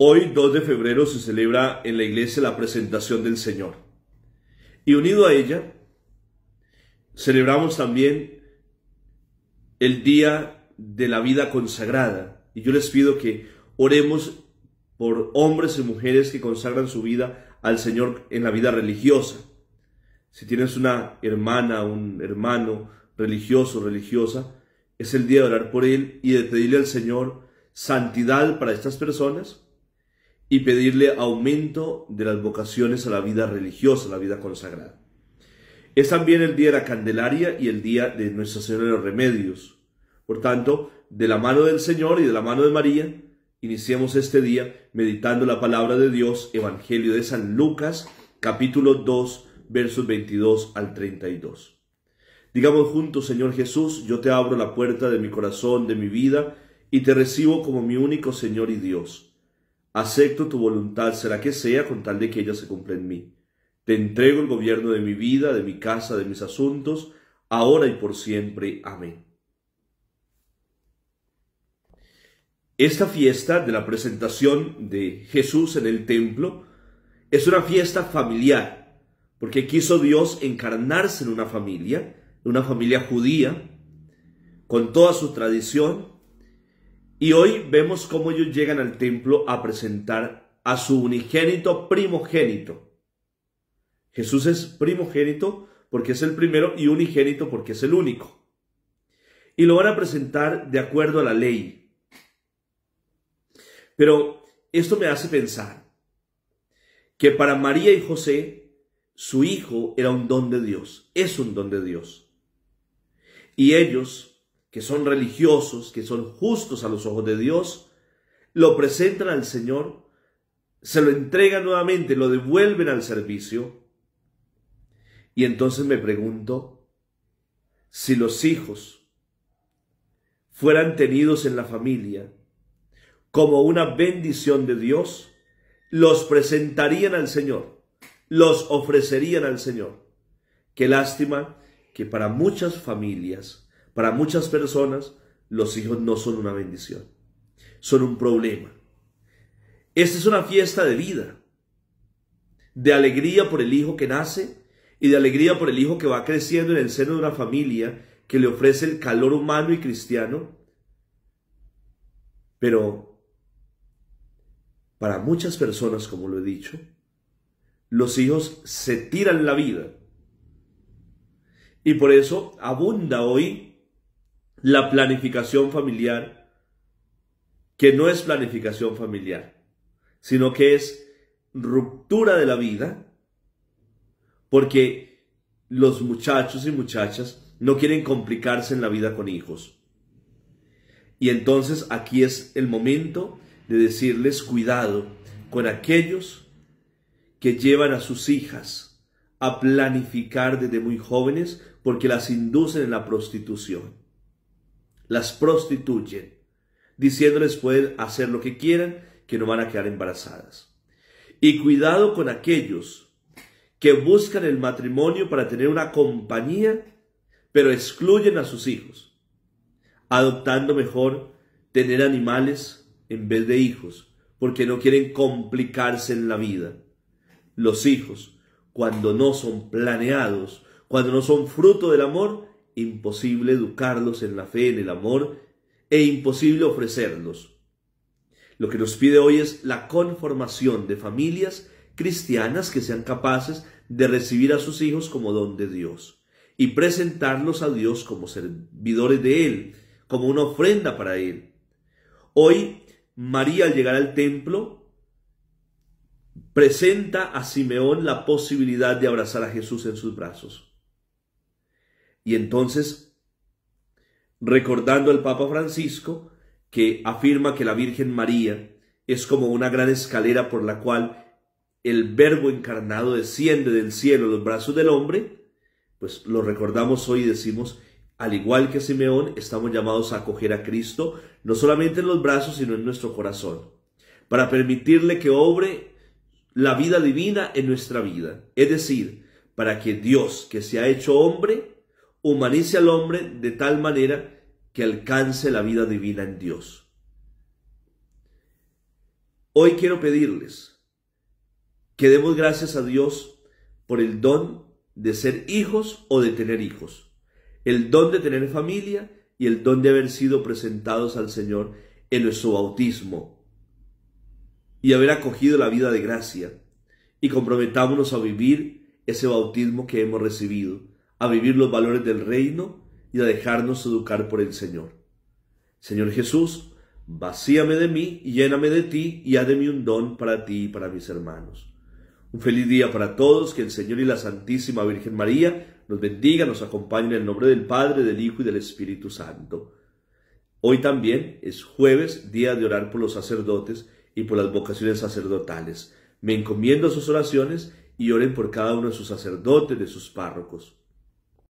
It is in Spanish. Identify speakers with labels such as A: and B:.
A: Hoy, 2 de febrero, se celebra en la iglesia la presentación del Señor. Y unido a ella, celebramos también el Día de la Vida Consagrada. Y yo les pido que oremos por hombres y mujeres que consagran su vida al Señor en la vida religiosa. Si tienes una hermana, un hermano religioso, religiosa, es el día de orar por él y de pedirle al Señor santidad para estas personas y pedirle aumento de las vocaciones a la vida religiosa, a la vida consagrada. Es también el día de la Candelaria y el día de Nuestra Señora de los Remedios. Por tanto, de la mano del Señor y de la mano de María, iniciamos este día meditando la palabra de Dios, Evangelio de San Lucas, capítulo 2, versos 22 al 32. Digamos juntos, Señor Jesús, yo te abro la puerta de mi corazón, de mi vida, y te recibo como mi único Señor y Dios. Acepto tu voluntad, será que sea con tal de que ella se cumpla en mí. Te entrego el gobierno de mi vida, de mi casa, de mis asuntos, ahora y por siempre. Amén. Esta fiesta de la presentación de Jesús en el templo es una fiesta familiar, porque quiso Dios encarnarse en una familia, una familia judía, con toda su tradición, y hoy vemos cómo ellos llegan al templo a presentar a su unigénito primogénito. Jesús es primogénito porque es el primero y unigénito porque es el único. Y lo van a presentar de acuerdo a la ley. Pero esto me hace pensar que para María y José, su hijo era un don de Dios, es un don de Dios. Y ellos que son religiosos, que son justos a los ojos de Dios, lo presentan al Señor, se lo entregan nuevamente, lo devuelven al servicio. Y entonces me pregunto si los hijos fueran tenidos en la familia como una bendición de Dios, los presentarían al Señor, los ofrecerían al Señor. Qué lástima que para muchas familias para muchas personas, los hijos no son una bendición, son un problema. Esta es una fiesta de vida, de alegría por el hijo que nace y de alegría por el hijo que va creciendo en el seno de una familia que le ofrece el calor humano y cristiano. Pero para muchas personas, como lo he dicho, los hijos se tiran la vida. Y por eso abunda hoy la planificación familiar, que no es planificación familiar, sino que es ruptura de la vida, porque los muchachos y muchachas no quieren complicarse en la vida con hijos. Y entonces aquí es el momento de decirles cuidado con aquellos que llevan a sus hijas a planificar desde muy jóvenes porque las inducen en la prostitución las prostituyen, diciéndoles pueden hacer lo que quieran, que no van a quedar embarazadas. Y cuidado con aquellos que buscan el matrimonio para tener una compañía, pero excluyen a sus hijos, adoptando mejor tener animales en vez de hijos, porque no quieren complicarse en la vida. Los hijos, cuando no son planeados, cuando no son fruto del amor, imposible educarlos en la fe, en el amor, e imposible ofrecerlos. Lo que nos pide hoy es la conformación de familias cristianas que sean capaces de recibir a sus hijos como don de Dios y presentarlos a Dios como servidores de Él, como una ofrenda para Él. Hoy, María al llegar al templo presenta a Simeón la posibilidad de abrazar a Jesús en sus brazos. Y entonces, recordando al Papa Francisco, que afirma que la Virgen María es como una gran escalera por la cual el Verbo encarnado desciende del cielo a los brazos del hombre, pues lo recordamos hoy y decimos, al igual que Simeón, estamos llamados a acoger a Cristo, no solamente en los brazos, sino en nuestro corazón, para permitirle que obre la vida divina en nuestra vida. Es decir, para que Dios, que se ha hecho hombre, humanice al hombre de tal manera que alcance la vida divina en Dios. Hoy quiero pedirles que demos gracias a Dios por el don de ser hijos o de tener hijos, el don de tener familia y el don de haber sido presentados al Señor en nuestro bautismo y haber acogido la vida de gracia y comprometámonos a vivir ese bautismo que hemos recibido a vivir los valores del reino y a dejarnos educar por el Señor. Señor Jesús, vacíame de mí lléname de ti y hádeme de un don para ti y para mis hermanos. Un feliz día para todos, que el Señor y la Santísima Virgen María nos bendiga, nos acompañe en el nombre del Padre, del Hijo y del Espíritu Santo. Hoy también es jueves, día de orar por los sacerdotes y por las vocaciones sacerdotales. Me encomiendo a sus oraciones y oren por cada uno de sus sacerdotes, de sus párrocos.